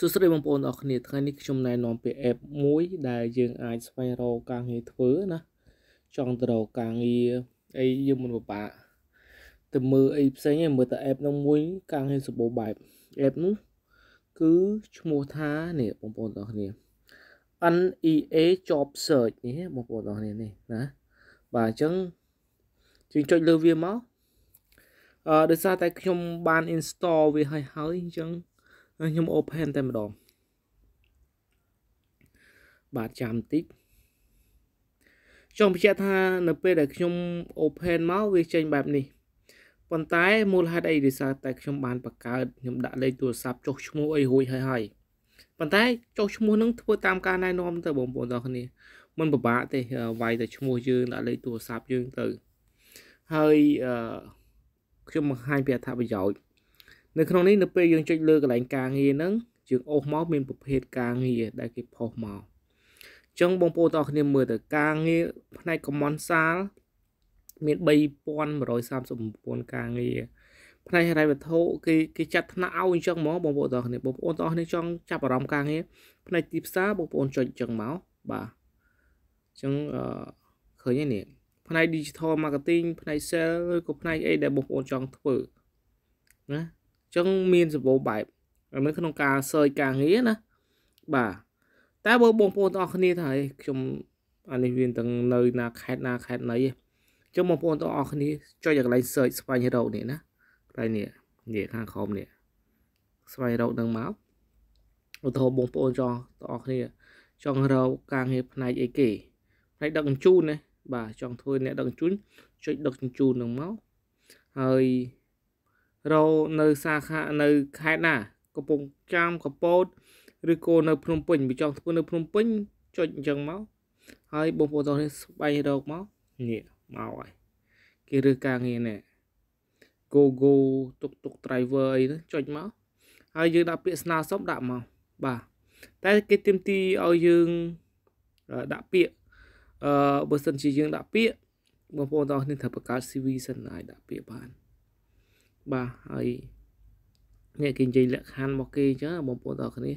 សួស្តីបងប្អូនអរគ្នាថ្ងៃនេះខ្ញុំណែនាំពី app មួយដែលយើងអាចស្វែងរកការងារធ្វើណាចង់ទៅរកការងារអីយើងមិនពិបាកទៅមើលអីផ្សេងឯងមើលតែ app នោះមួយការងារសម្បូរបែប app នោះគឺឈ្មោះថានេះបងប្អូនអរគ្នា NEA job search នេះបងប្អូនអរគ្នានេះណាបាទអញ្ចឹងយើងចុចលើវាមកអឺដោយសារតែខ្ញុំបាន install វាហើយហើយអញ្ចឹងខ្ញុំ open តែម្ដងបាទចាំបន្តិចចង់បញ្ជាក់ថានៅពេលដែលខ្ញុំ open មកវាចេញបែបនេះប៉ុន្តែមូលហេតុអីដោយសារតែខ្ញុំបានបង្កើតខ្ញុំដាក់លេខទូរស័ព្ទចុះឈ្មោះអីរួចហើយហើយប៉ុន្តែចុះឈ្មោះនឹងធ្វើតាមការណែនាំទៅបងប្អូនទាំងគ្នាមិនពិបាកទេវាយតែឈ្មោះយើងដាក់លេខទូរស័ព្ទយើងទៅហើយអឺខ្ញុំបង្ហាញពីអត្ថប្រយោជន៍នៅក្នុងនេះនៅពេលយើងចុចលើកន្លែងការងារហ្នឹងយើងអូសមកមានប្រភេទការងារដែលគេផុសមកអញ្ចឹងបងប្អូនបងប្អូនគ្នាមើលទៅការងារផ្នែកកម្មនសាលមាន3139ការងារផ្នែកហិរញ្ញវត្ថុគេគេចាត់ថ្នាក់ឲ្យអញ្ចឹងមកបងប្អូនបងប្អូនគ្នាបងប្អូនបងប្អូនគ្នាចង់ចាប់អារម្មណ៍ការងារផ្នែកទីផ្សារបងប្អូនចុចអញ្ចឹងមកបាទអញ្ចឹងអឺឃើញហើយនេះផ្នែក digital marketing ផ្នែក sale ឬក៏ផ្នែកអីដែលបងប្អូនចង់ធ្វើណាអញ្ចឹងមានសម្បូរបែបមិនក្នុងការ search ការងារណាបាទតែបើបងប្អូនទាំងអស់គ្នាថាខ្ញុំអានេះវាទាំងនៅណាខេតណាខេតណីឯងចឹងបងប្អូនទាំងអស់គ្នាចុចឲ្យកន្លែង search ស្វែងរកនេះណាកន្លែងនេះនេះខាងក្រោមនេះស្វែងរកនឹងមកឧទាហរណ៍បងប្អូនចង់ទាំងអស់គ្នាចង់រកការងារផ្នែកអីគេផ្នែកដឹកជញ្ជូនណាបាទចង់ធ្វើអ្នកដឹកជញ្ជូនចុចដឹកជញ្ជូននឹងមកហើយរនៅសាខានៅខេត្តណាកំពង់ចាមកំពតឬក៏នៅភ្នំពេញបើចង់ធ្វើនៅភ្នំពេញចុចអញ្ចឹងមកហើយបងប្អូនទាំងនេះស្វែងរកមកនេះមកហើយគេរើសការងារនេះ GoGo ទុកទុក driver អីហ្នឹងចុចមកហើយយើងដាក់ពាក្យស្នើសុំដាក់មកបាទតែគេទាមទារឲ្យយើងដាក់ពាក្យអឺបើសិនជាយើងដាក់ពាក្យបងប្អូនទាំងនេះត្រូវបង្កើត CV សិនហើយដាក់ពាក្យបានបាទហើយអ្នកគេនិយាយលក្ខខណ្ឌរបស់គេអញ្ចឹងបងប្អូនទាំងអស់គ្នា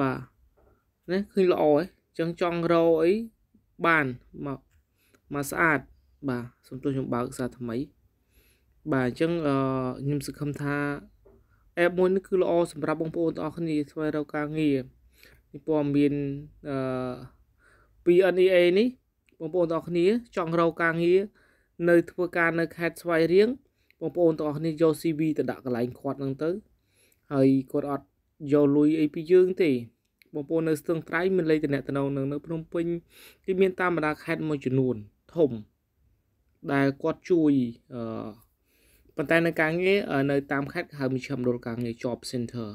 បាទណាឃើញល្អហ៎ចឹងចង់រោអីបានមកមកស្អាតបាទសូមទោះខ្ញុំបើកសារថ្មី បាទអញ្ចឹងអឺខ្ញុំសង្ឃឹមថាអេបមួយនេះគឺល្អសម្រាប់បងប្អូនទាំងអស់គ្នាស្វែងរកការងារនេះព័ត៌មានអឺ PNEA នេះបងប្អូនទាំងអស់គ្នា ចង់រកការងារនៅធ្វើការនៅខេត្តស្វាយរៀងបងប្អូនទាំងអស់គ្នាយក CV ទៅដាក់កន្លែងគាត់ហ្នឹងទៅហើយគាត់អត់យកលុយអីពីយើងទេបងប្អូននៅស្ទឹងត្រែងមានលេខតំណែងនៅនៅភ្នំពេញគេមានតាមបណ្ដាខេត្តមួយចំនួនធំដែលគាត់ជួយអឺប៉ុន្តែនៅការងារនៅតាមខេត្តហៅមជ្ឈមណ្ឌលការងារ Job Center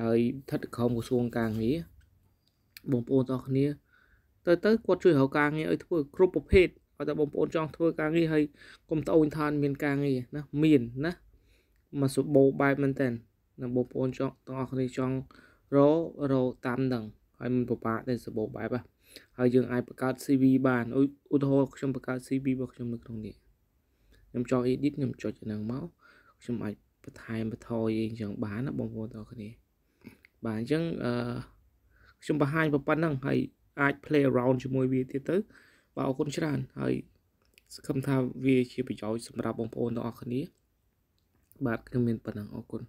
ហើយស្ថិតក្រោមក្រសួងការងារបងប្អូនទាំងអស់គ្នាទៅទៅគាត់ជួយរកការងារឲ្យធ្វើគ្រប់ប្រភេទគាត់ថាបងប្អូនចង់ធ្វើការងារហើយកុំត្អូញថានមានការងារណាមានណាមកសបោបែបមែនតើណាបងប្អូនចង់ទាំងអស់គ្នាចង់រករតាមដឹងហើយមិនពិបាកទេសបោបែបហ៎ហើយយើងអាចបង្កើត CV បានឧទាហរណ៍ខ្ញុំបង្កើត CV របស់ខ្ញុំនៅក្នុងនេះខ្ញុំចង់ edit ខ្ញុំចុចហ្នឹងមកខ្ញុំអាចបន្ថែមបន្ថយអីចឹងបានណាបងប្អូនទាំងអស់គ្នាបាទអញ្ចឹងអឺខ្ញុំបង្ហាញប៉ុណ្ណឹងហើយអាច play around ជាមួយវាទៀតទៅបាទអរគុណច្រើនហើយសង្ឃឹមថាវាជាប្រយោជន៍សម្រាប់បងប្អូនទាំងអស់គ្នា បាទខ្ញុំមានប៉ុណ្ណឹងអរគុណ